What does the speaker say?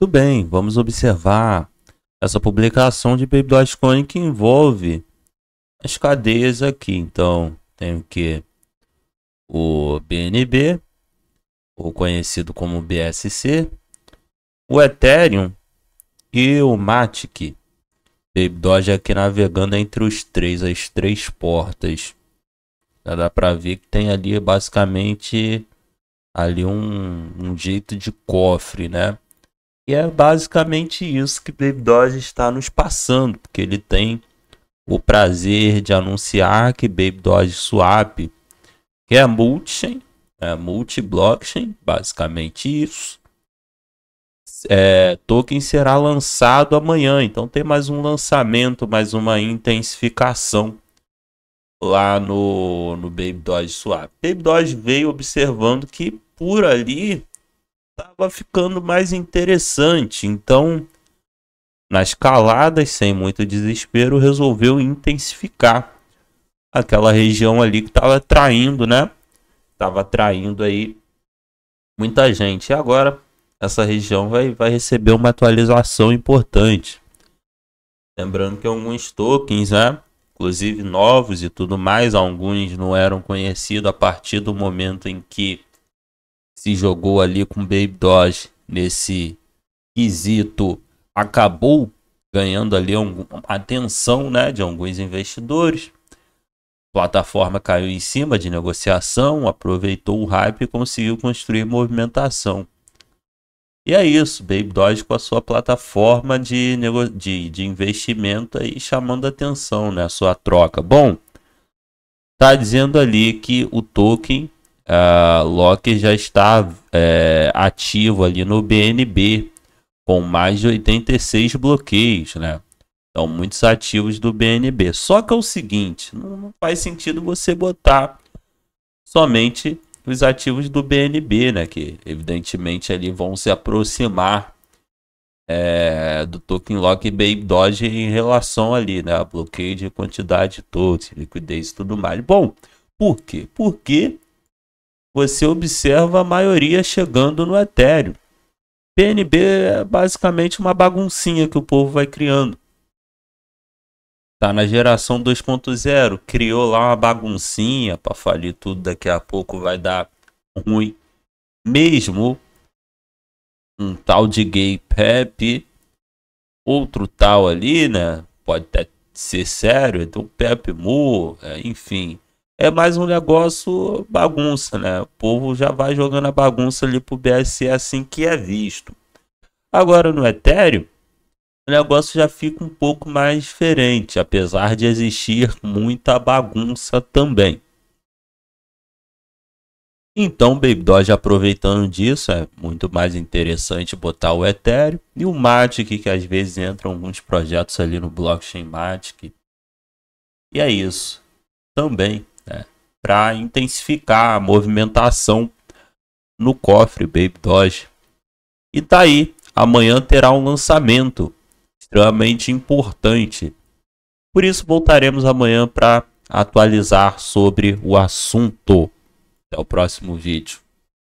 Muito bem, vamos observar essa publicação de Baby Dogecoin que envolve as cadeias aqui. Então, o que o BNB, o conhecido como BSC, o Ethereum e o Matic. Baby Doge aqui navegando entre os três, as três portas. Já dá para ver que tem ali basicamente ali um, um jeito de cofre, né? E é basicamente isso que Baby Doge está nos passando, porque ele tem o prazer de anunciar que Baby Doge Swap, que é multi, é multi-blockchain, basicamente isso. É, token será lançado amanhã, então tem mais um lançamento, mais uma intensificação lá no, no Baby Doge Swap. Baby Doge veio observando que por ali estava ficando mais interessante. Então, nas caladas, sem muito desespero, resolveu intensificar aquela região ali que estava atraindo, né? Estava atraindo aí muita gente. E agora essa região vai, vai receber uma atualização importante. Lembrando que alguns é tokens, né? Inclusive novos e tudo mais, alguns não eram conhecidos a partir do momento em que se jogou ali com Baby Dodge nesse quesito, acabou ganhando ali um, atenção né, de alguns investidores. plataforma caiu em cima de negociação, aproveitou o hype e conseguiu construir movimentação. E é isso, Baby Doge com a sua plataforma de, de, de investimento aí chamando atenção, né? sua troca. Bom, tá dizendo ali que o token uh, Loki já está é, ativo ali no BNB, com mais de 86 bloqueios, né? Então, muitos ativos do BNB. Só que é o seguinte, não faz sentido você botar somente os ativos do BNB, né? Que evidentemente ali vão se aproximar é, do token lock Baby Doge em relação ali, né? A bloqueio de quantidade de liquidez e tudo mais. Bom, por quê? Porque você observa a maioria chegando no Ethereum. PNB é basicamente uma baguncinha que o povo vai criando. Tá na geração 2.0, criou lá uma baguncinha para falir tudo, daqui a pouco vai dar ruim. Mesmo um tal de gay Pepe, outro tal ali, né? Pode até ser sério, então pep Mu, é, enfim, é mais um negócio bagunça, né? O povo já vai jogando a bagunça ali pro BSC assim que é visto. Agora no Ethereum, o negócio já fica um pouco mais diferente, apesar de existir muita bagunça também. Então, Baby Doge, aproveitando disso, é muito mais interessante botar o Ethereum e o Matic, que às vezes entram alguns projetos ali no Blockchain Matic. E é isso. Também para intensificar a movimentação no cofre Baby Doge. E tá aí, amanhã terá um lançamento extremamente importante. Por isso voltaremos amanhã para atualizar sobre o assunto. Até o próximo vídeo.